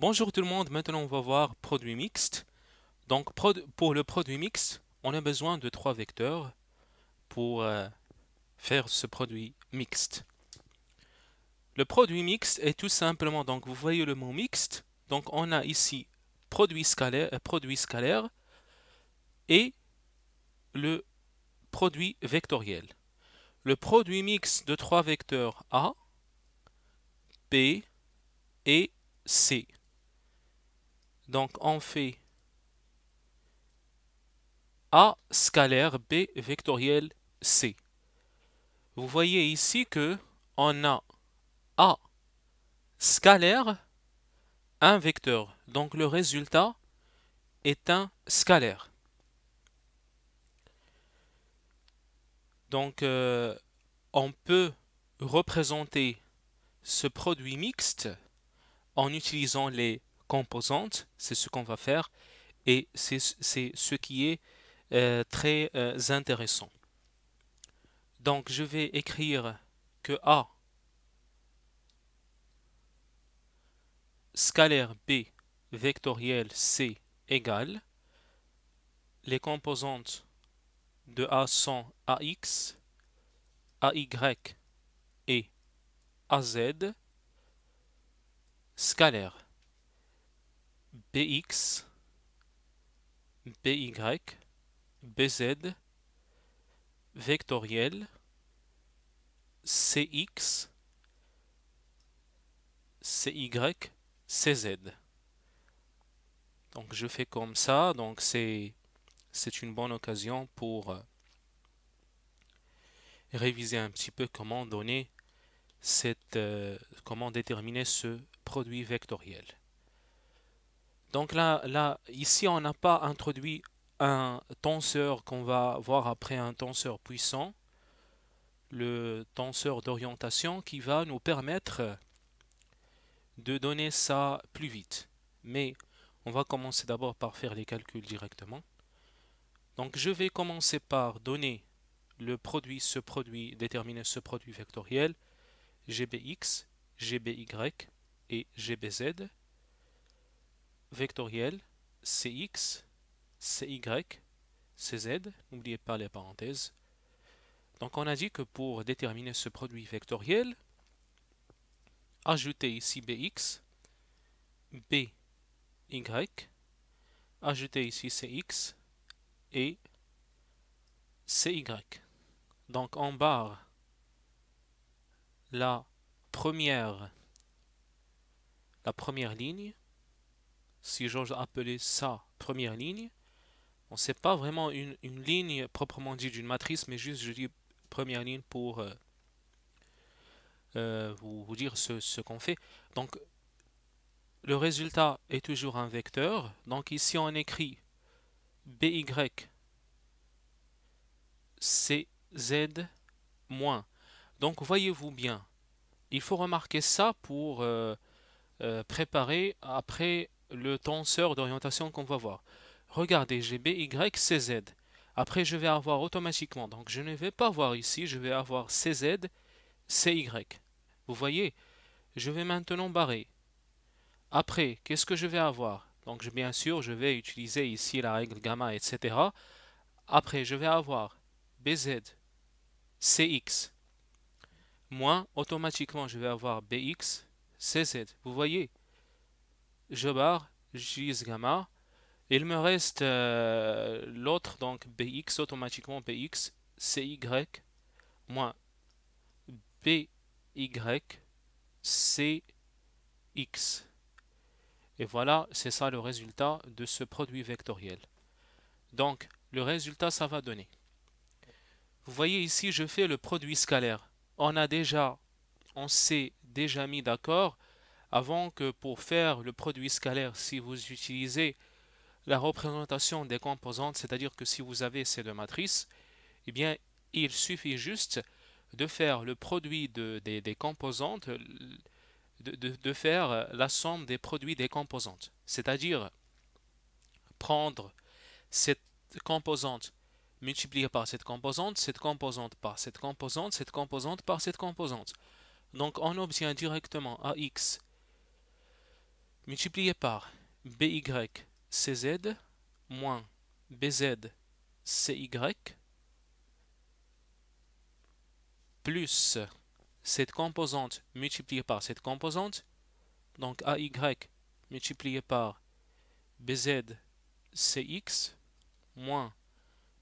Bonjour tout le monde, maintenant on va voir produit mixte. Donc pour le produit mixte, on a besoin de trois vecteurs pour euh, faire ce produit mixte. Le produit mixte est tout simplement, donc vous voyez le mot mixte, donc on a ici produit euh, produit scalaire et le produit vectoriel. Le produit mixte de trois vecteurs A, B et C. Donc on fait A scalaire, B vectoriel, C. Vous voyez ici que on a A scalaire, un vecteur. Donc le résultat est un scalaire. Donc euh, on peut représenter ce produit mixte en utilisant les composantes, c'est ce qu'on va faire et c'est ce qui est euh, très euh, intéressant. Donc je vais écrire que A scalaire B vectoriel C égale les composantes de A sont AX, AY et AZ scalaire. BX, BY, BZ, vectoriel, CX, CY, CZ. Donc je fais comme ça, donc c'est une bonne occasion pour euh, réviser un petit peu comment donner cette, euh, comment déterminer ce produit vectoriel. Donc là, là ici, on n'a pas introduit un tenseur qu'on va voir après, un tenseur puissant, le tenseur d'orientation qui va nous permettre de donner ça plus vite. Mais on va commencer d'abord par faire les calculs directement. Donc je vais commencer par donner le produit, ce produit, déterminer ce produit vectoriel, gbx, gby et gbz vectoriel CX, CY, CZ, n'oubliez pas les parenthèses. Donc on a dit que pour déterminer ce produit vectoriel, ajoutez ici BX, BY, ajoutez ici CX et CY. Donc en barre la première, la première ligne si j'ose appeler ça première ligne, on sait pas vraiment une, ligne proprement dit d'une matrice, mais juste je dis première ligne pour euh, euh, vous, dire ce, qu'on fait. Donc le résultat est toujours un vecteur. Donc ici on écrit by cz moins. Donc voyez-vous bien, il faut remarquer ça pour euh, préparer après le tenseur d'orientation qu'on va voir. Regardez, j'ai BY, CZ. Après, je vais avoir automatiquement, donc je ne vais pas voir ici, je vais avoir CZ, CY. Vous voyez, je vais maintenant barrer. Après, qu'est-ce que je vais avoir Donc bien sûr, je vais utiliser ici la règle gamma, etc. Après, je vais avoir BZ, CX, moins automatiquement, je vais avoir BX, CZ. Vous voyez, je Jobar, Gamma. Il me reste euh, l'autre, donc BX, automatiquement BX, CY, moins BY, CX. Et voilà, c'est ça le résultat de ce produit vectoriel. Donc, le résultat, ça va donner. Vous voyez ici, je fais le produit scalaire. On a déjà, on s'est déjà mis d'accord avant que pour faire le produit scalaire, si vous utilisez la représentation des composantes, c'est-à-dire que si vous avez ces deux matrices, eh bien, il suffit juste de faire le produit des composantes, de, faire la somme des produits des composantes. C'est-à-dire prendre cette composante multiplier par cette composante, cette composante par cette composante, cette composante par cette composante. Donc on obtient directement AX multiplié par by cz moins bz plus cette composante multipliée par cette composante, donc AY multiplié par BZ CX moins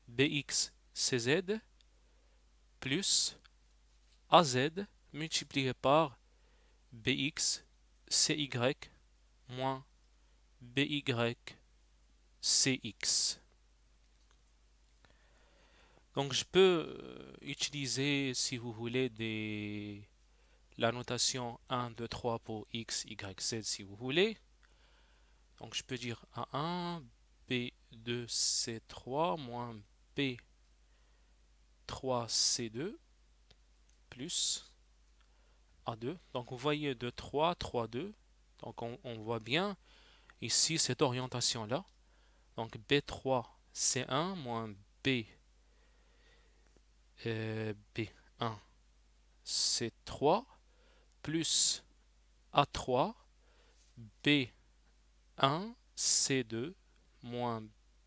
BX plus AZ multiplié par BX CY moins by cx. Donc je peux euh, utiliser, si vous voulez, des... la notation 1, 2, 3 pour x, y, z, si vous voulez. Donc je peux dire A1, B2, C3, moins B3, C2, plus A2. Donc vous voyez 2, 3, 3, 2, donc on, voit bien ici cette orientation-là. Donc B3, C1 moins B, euh, B1, C3 plus A3, B1, C2 moins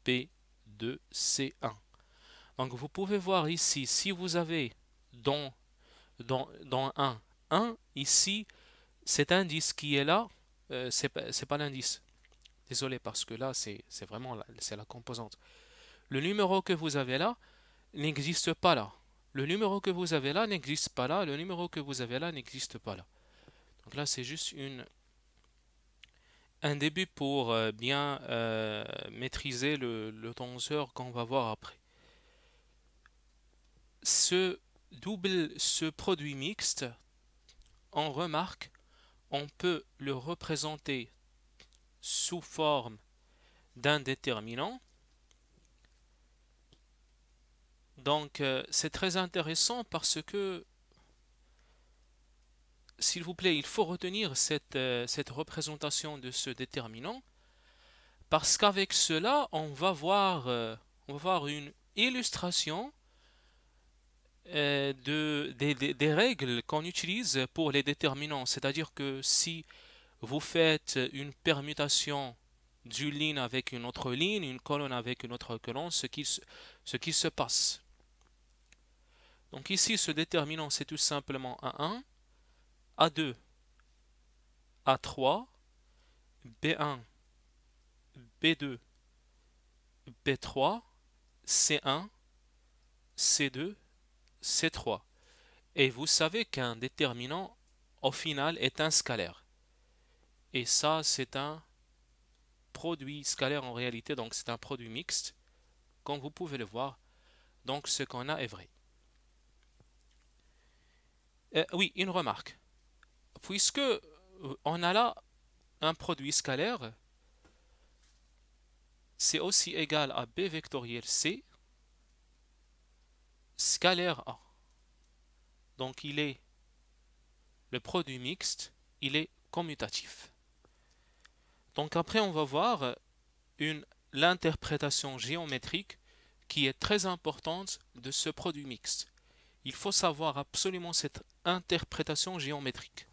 B2, C1. Donc vous pouvez voir ici, si vous avez dans, dans, dans 1, 1, ici, cet indice qui est là, euh, c'est pas l'indice. Désolé, parce que là, c'est vraiment c'est la composante. Le numéro que vous avez là n'existe pas là. Le numéro que vous avez là n'existe pas là. Le numéro que vous avez là n'existe pas là. Donc là, c'est juste une, un début pour euh, bien euh, maîtriser le, le tenseur qu'on va voir après. Ce double, ce produit mixte, on remarque on peut le représenter sous forme d'un déterminant. Donc euh, c'est très intéressant parce que, s'il vous plaît, il faut retenir cette, euh, cette représentation de ce déterminant parce qu'avec cela, on va voir, euh, on va voir une illustration euh, de, des, règles qu'on utilise pour les déterminants. C'est-à-dire que si vous faites une permutation d'une ligne avec une autre ligne, une colonne avec une autre colonne, ce qui, ce qui se passe. Donc ici, ce déterminant, c'est tout simplement A1, A2, A3, B1, B2, B3, C1, C2, C3. Et vous savez qu'un déterminant, au final, est un scalaire. Et ça, c'est un produit scalaire en réalité, donc c'est un produit mixte. Comme vous pouvez le voir, donc ce qu'on a est vrai. Euh, oui, une remarque. Puisque euh, on a là un produit scalaire, c'est aussi égal à B vectoriel C, scalaire A. Donc il est le produit mixte, il est commutatif. Donc après on va voir l'interprétation géométrique qui est très importante de ce produit mixte. Il faut savoir absolument cette interprétation géométrique.